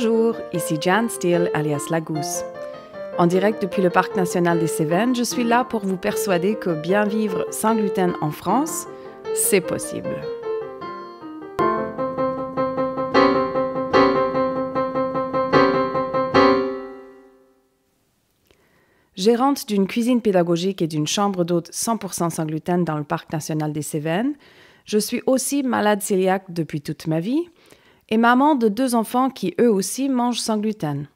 Bonjour, ici Jan Steele alias Lagousse. En direct depuis le Parc national des Cévennes, je suis là pour vous persuader que bien vivre sans gluten en France, c'est possible. Gérante d'une cuisine pédagogique et d'une chambre d'hôte 100% sans gluten dans le Parc national des Cévennes, je suis aussi malade cœliaque depuis toute ma vie et maman de deux enfants qui eux aussi mangent sans gluten.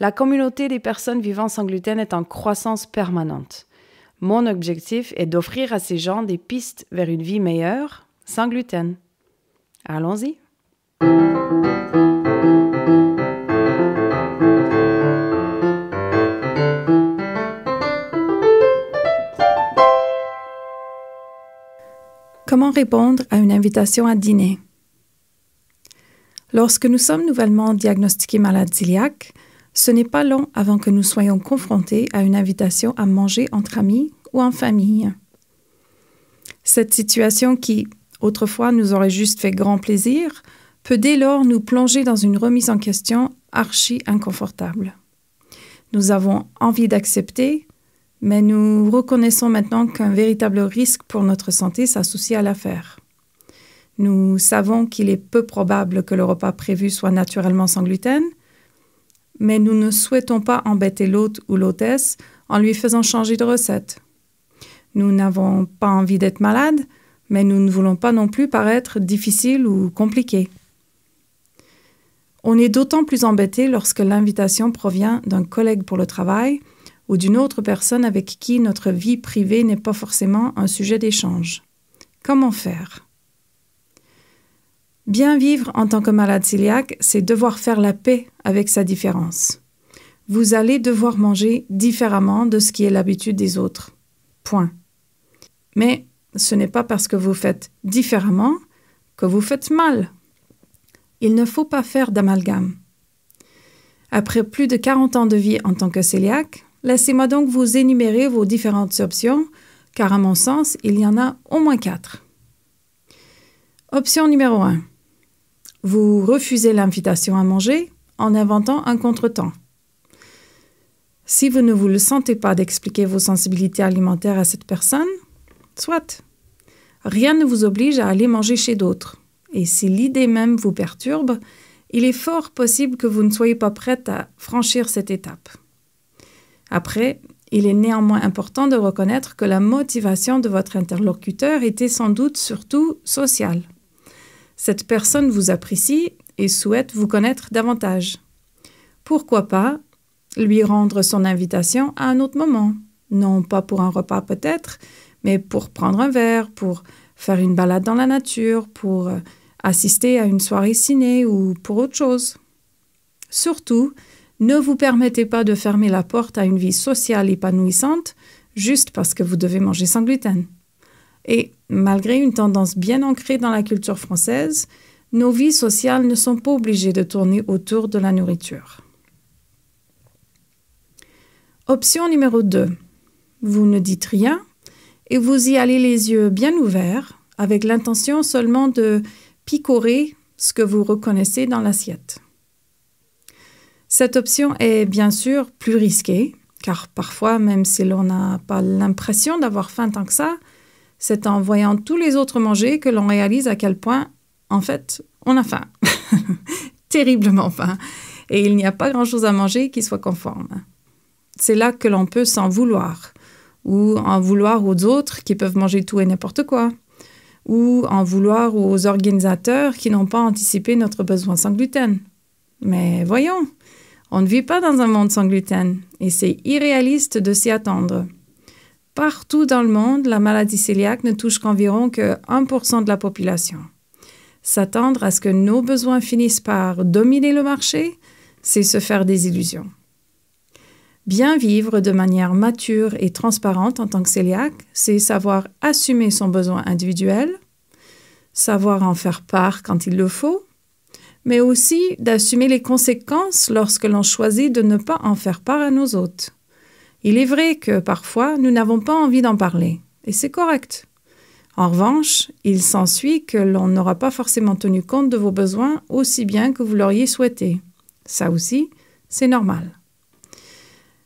La communauté des personnes vivant sans gluten est en croissance permanente. Mon objectif est d'offrir à ces gens des pistes vers une vie meilleure sans gluten. Allons-y. Comment répondre à une invitation à dîner Lorsque nous sommes nouvellement diagnostiqués malades iliaques, ce n'est pas long avant que nous soyons confrontés à une invitation à manger entre amis ou en famille. Cette situation qui, autrefois, nous aurait juste fait grand plaisir, peut dès lors nous plonger dans une remise en question archi inconfortable. Nous avons envie d'accepter, mais nous reconnaissons maintenant qu'un véritable risque pour notre santé s'associe à l'affaire. Nous savons qu'il est peu probable que le repas prévu soit naturellement sans gluten, mais nous ne souhaitons pas embêter l'hôte ou l'hôtesse en lui faisant changer de recette. Nous n'avons pas envie d'être malade, mais nous ne voulons pas non plus paraître difficile ou compliqué. On est d'autant plus embêté lorsque l'invitation provient d'un collègue pour le travail ou d'une autre personne avec qui notre vie privée n'est pas forcément un sujet d'échange. Comment faire Bien vivre en tant que malade cœliaque, c'est devoir faire la paix avec sa différence. Vous allez devoir manger différemment de ce qui est l'habitude des autres. Point. Mais ce n'est pas parce que vous faites différemment que vous faites mal. Il ne faut pas faire d'amalgame. Après plus de 40 ans de vie en tant que cœliaque, laissez-moi donc vous énumérer vos différentes options, car à mon sens, il y en a au moins quatre. Option numéro 1 vous refusez l'invitation à manger en inventant un contretemps. Si vous ne vous le sentez pas d'expliquer vos sensibilités alimentaires à cette personne, soit. Rien ne vous oblige à aller manger chez d'autres. Et si l'idée même vous perturbe, il est fort possible que vous ne soyez pas prête à franchir cette étape. Après, il est néanmoins important de reconnaître que la motivation de votre interlocuteur était sans doute surtout sociale cette personne vous apprécie et souhaite vous connaître davantage. Pourquoi pas lui rendre son invitation à un autre moment Non pas pour un repas peut-être, mais pour prendre un verre, pour faire une balade dans la nature, pour euh, assister à une soirée ciné ou pour autre chose. Surtout, ne vous permettez pas de fermer la porte à une vie sociale épanouissante juste parce que vous devez manger sans gluten. Et malgré une tendance bien ancrée dans la culture française, nos vies sociales ne sont pas obligées de tourner autour de la nourriture. Option numéro 2. Vous ne dites rien et vous y allez les yeux bien ouverts avec l'intention seulement de picorer ce que vous reconnaissez dans l'assiette. Cette option est bien sûr plus risquée, car parfois, même si l'on n'a pas l'impression d'avoir faim tant que ça, c'est en voyant tous les autres manger que l'on réalise à quel point, en fait, on a faim. Terriblement faim. Et il n'y a pas grand-chose à manger qui soit conforme. C'est là que l'on peut s'en vouloir, ou en vouloir aux autres qui peuvent manger tout et n'importe quoi, ou en vouloir aux organisateurs qui n'ont pas anticipé notre besoin sans gluten. Mais voyons, on ne vit pas dans un monde sans gluten, et c'est irréaliste de s'y attendre. Partout dans le monde, la maladie cœliaque ne touche qu'environ que 1% de la population. S'attendre à ce que nos besoins finissent par dominer le marché, c'est se faire des illusions. Bien vivre de manière mature et transparente en tant que cœliaque, c'est savoir assumer son besoin individuel, savoir en faire part quand il le faut, mais aussi d'assumer les conséquences lorsque l'on choisit de ne pas en faire part à nos hôtes. Il est vrai que parfois, nous n'avons pas envie d'en parler, et c'est correct. En revanche, il s'ensuit que l'on n'aura pas forcément tenu compte de vos besoins aussi bien que vous l'auriez souhaité. Ça aussi, c'est normal.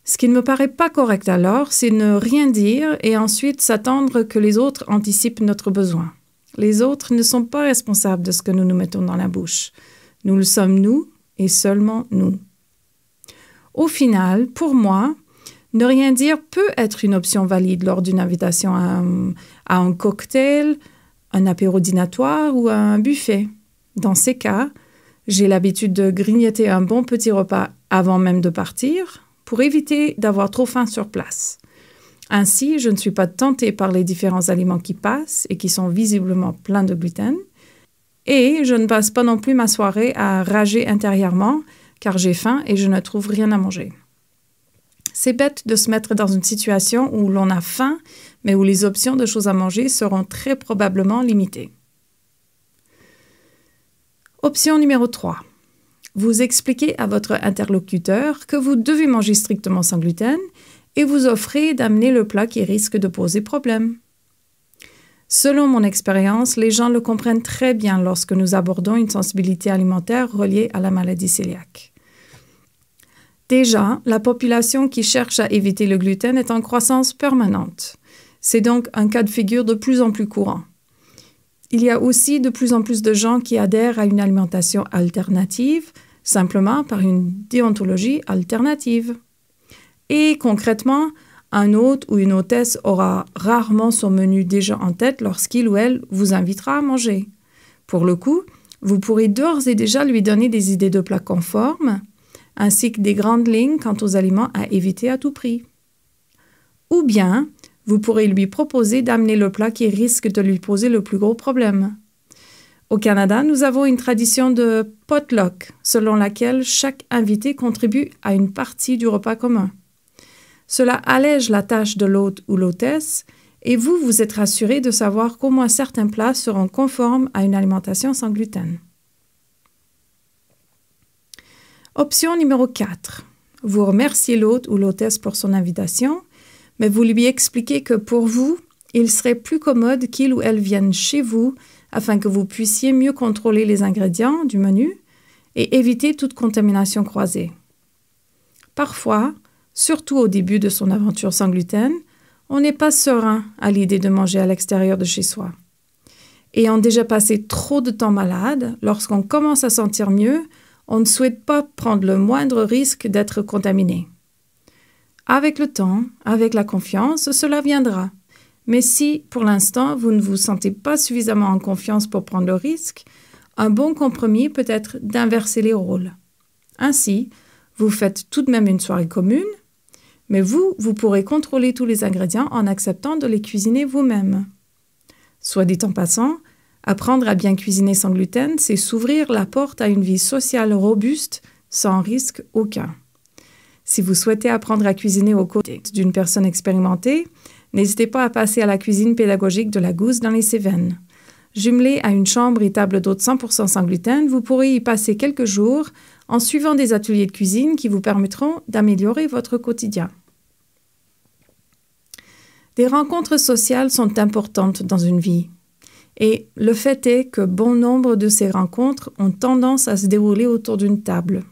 Ce qui ne me paraît pas correct alors, c'est ne rien dire et ensuite s'attendre que les autres anticipent notre besoin. Les autres ne sont pas responsables de ce que nous nous mettons dans la bouche. Nous le sommes nous et seulement nous. Au final, pour moi, ne rien dire peut être une option valide lors d'une invitation à un, cocktail, un apéro dînatoire ou à un buffet. Dans ces cas, j'ai l'habitude de grignoter un bon petit repas avant même de partir pour éviter d'avoir trop faim sur place. Ainsi, je ne suis pas tentée par les différents aliments qui passent et qui sont visiblement pleins de gluten. Et je ne passe pas non plus ma soirée à rager intérieurement car j'ai faim et je ne trouve rien à manger. C'est bête de se mettre dans une situation où l'on a faim, mais où les options de choses à manger seront très probablement limitées. Option numéro 3. Vous expliquez à votre interlocuteur que vous devez manger strictement sans gluten et vous offrez d'amener le plat qui risque de poser problème. Selon mon expérience, les gens le comprennent très bien lorsque nous abordons une sensibilité alimentaire reliée à la maladie cœliaque. Déjà, la population qui cherche à éviter le gluten est en croissance permanente. C'est donc un cas de figure de plus en plus courant. Il y a aussi de plus en plus de gens qui adhèrent à une alimentation alternative, simplement par une déontologie alternative. Et concrètement, un hôte ou une hôtesse aura rarement son menu déjà en tête lorsqu'il ou elle vous invitera à manger. Pour le coup, vous pourrez d'ores et déjà lui donner des idées de plats conformes, ainsi que des grandes lignes quant aux aliments à éviter à tout prix. Ou bien, vous pourrez lui proposer d'amener le plat qui risque de lui poser le plus gros problème. Au Canada, nous avons une tradition de potluck, selon laquelle chaque invité contribue à une partie du repas commun. Cela allège la tâche de l'hôte ou l'hôtesse, et vous vous êtes rassuré de savoir comment certains plats seront conformes à une alimentation sans gluten. Option numéro 4. Vous remerciez l'hôte ou l'hôtesse pour son invitation, mais vous lui expliquez que pour vous, il serait plus commode qu'il ou elle vienne chez vous afin que vous puissiez mieux contrôler les ingrédients du menu et éviter toute contamination croisée. Parfois, surtout au début de son aventure sans gluten, on n'est pas serein à l'idée de manger à l'extérieur de chez soi. Ayant déjà passé trop de temps malade, lorsqu'on commence à sentir mieux, on ne souhaite pas prendre le moindre risque d'être contaminé. Avec le temps, avec la confiance, cela viendra. Mais si, pour l'instant, vous ne vous sentez pas suffisamment en confiance pour prendre le risque, un bon compromis peut être d'inverser les rôles. Ainsi, vous faites tout de même une soirée commune, mais vous, vous pourrez contrôler tous les ingrédients en acceptant de les cuisiner vous-même. Soit dit en passant, Apprendre à bien cuisiner sans gluten, c'est s'ouvrir la porte à une vie sociale robuste sans risque aucun. Si vous souhaitez apprendre à cuisiner au côtés d'une personne expérimentée, n'hésitez pas à passer à la cuisine pédagogique de la Gousse dans les Cévennes. Jumelée à une chambre et table d'hôte 100% sans gluten, vous pourrez y passer quelques jours en suivant des ateliers de cuisine qui vous permettront d'améliorer votre quotidien. Des rencontres sociales sont importantes dans une vie. Et le fait est que bon nombre de ces rencontres ont tendance à se dérouler autour d'une table.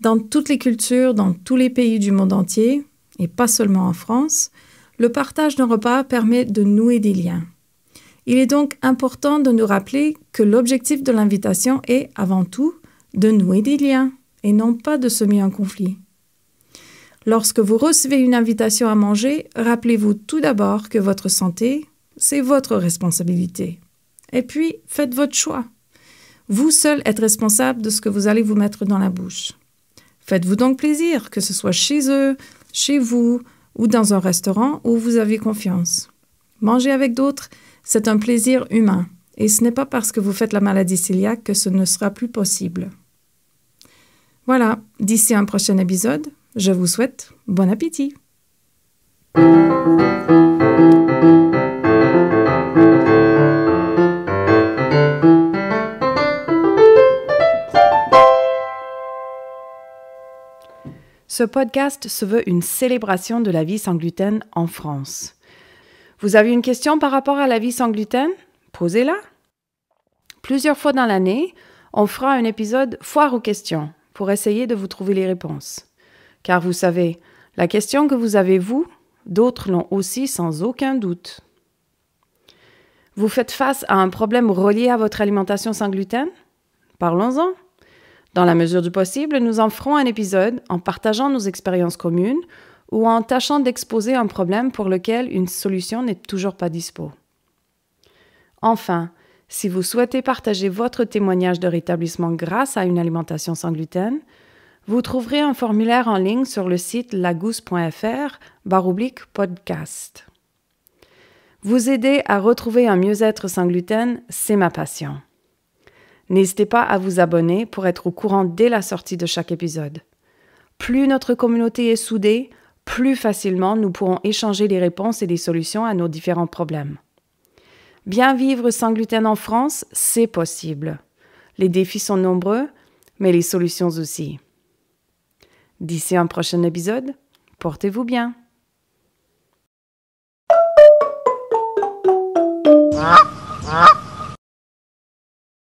Dans toutes les cultures, dans tous les pays du monde entier, et pas seulement en France, le partage d'un repas permet de nouer des liens. Il est donc important de nous rappeler que l'objectif de l'invitation est, avant tout, de nouer des liens et non pas de semer un conflit. Lorsque vous recevez une invitation à manger, rappelez-vous tout d'abord que votre santé, c'est votre responsabilité. Et puis, faites votre choix. Vous seul êtes responsable de ce que vous allez vous mettre dans la bouche. Faites-vous donc plaisir, que ce soit chez eux, chez vous ou dans un restaurant où vous avez confiance. Manger avec d'autres, c'est un plaisir humain, et ce n'est pas parce que vous faites la maladie ciliaque que ce ne sera plus possible. Voilà, d'ici un prochain épisode, je vous souhaite bon appétit. Ce podcast se veut une célébration de la vie sans gluten en France. Vous avez une question par rapport à la vie sans gluten Posez-la. Plusieurs fois dans l'année, on fera un épisode foire aux questions pour essayer de vous trouver les réponses. Car vous savez, la question que vous avez, vous, d'autres l'ont aussi sans aucun doute. Vous faites face à un problème relié à votre alimentation sans gluten Parlons-en. Dans la mesure du possible, nous en ferons un épisode en partageant nos expériences communes ou en tâchant d'exposer un problème pour lequel une solution n'est toujours pas dispo. Enfin, si vous souhaitez partager votre témoignage de rétablissement grâce à une alimentation sans gluten, vous trouverez un formulaire en ligne sur le site lagousse.fr baroublique podcast. Vous aider à retrouver un mieux-être sans gluten, c'est ma passion. N'hésitez pas à vous abonner pour être au courant dès la sortie de chaque épisode. Plus notre communauté est soudée, plus facilement nous pourrons échanger des réponses et des solutions à nos différents problèmes. Bien vivre sans gluten en France, c'est possible. Les défis sont nombreux, mais les solutions aussi. D'ici un prochain épisode, portez-vous bien.